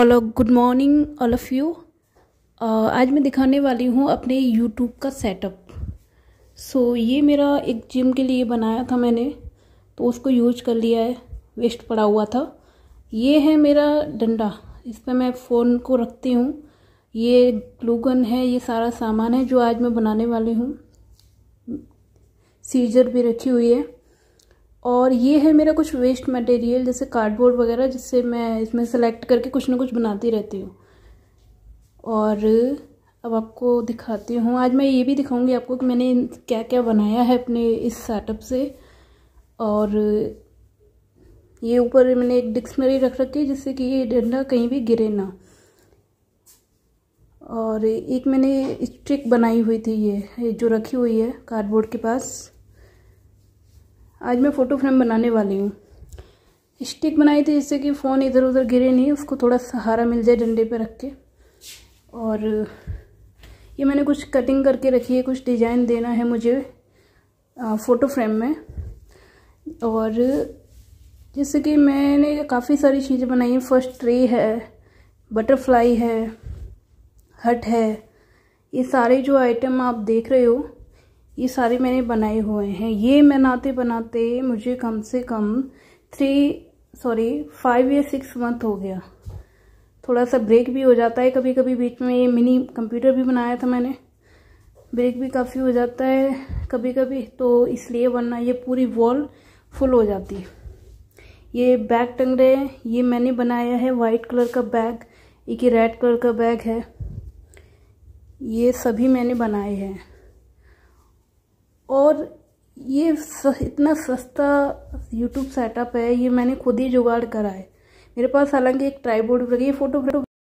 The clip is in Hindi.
all good morning all of you आज मैं दिखाने वाली हूँ अपने यूट्यूब का सेटअप सो so, ये मेरा एक जिम के लिए बनाया था मैंने तो उसको यूज कर लिया है वेस्ट पड़ा हुआ था ये है मेरा डंडा इस पर मैं फ़ोन को रखती हूँ ये ग्लूगन है ये सारा सामान है जो आज मैं बनाने वाली हूँ सीजर भी रखी हुई है और ये है मेरा कुछ वेस्ट मटेरियल जैसे कार्डबोर्ड वगैरह जिससे मैं इसमें सेलेक्ट करके कुछ ना कुछ बनाती रहती हूँ और अब आपको दिखाती हूँ आज मैं ये भी दिखाऊंगी आपको कि मैंने क्या क्या बनाया है अपने इस सेटअप से और ये ऊपर मैंने एक डिक्शनरी रख रखी है जिससे कि ये डंडा कहीं भी गिरे ना और एक मैंने स्टिक बनाई हुई थी ये जो रखी हुई है कार्डबोर्ड के पास आज मैं फ़ोटो फ्रेम बनाने वाली हूँ स्टिक बनाई थी जिससे कि फ़ोन इधर उधर गिरे नहीं उसको थोड़ा सहारा मिल जाए डंडे पे रख के और ये मैंने कुछ कटिंग करके रखी है कुछ डिज़ाइन देना है मुझे फ़ोटो फ्रेम में और जैसे कि मैंने काफ़ी सारी चीज़ें बनाई हैं फर्स्ट ट्रे है बटरफ्लाई है हट है ये सारे जो आइटम आप देख रहे हो ये सारे मैंने बनाए हुए हैं ये बनाते बनाते मुझे कम से कम थ्री सॉरी फाइव या सिक्स मंथ हो गया थोड़ा सा ब्रेक भी हो जाता है कभी कभी बीच में ये मिनी कंप्यूटर भी बनाया था मैंने ब्रेक भी काफ़ी हो जाता है कभी कभी तो इसलिए वरना ये पूरी वॉल फुल हो जाती है ये बैग टंग रहे हैं ये मैंने बनाया है वाइट कलर का बैग एक ही रेड कलर का बैग है ये सभी मैंने बनाए हैं और ये इतना सस्ता यूट्यूब सेटअप है ये मैंने खुद ही जुगाड़ करा है मेरे पास हालांकि एक ट्राईबोर्ड ये फोटो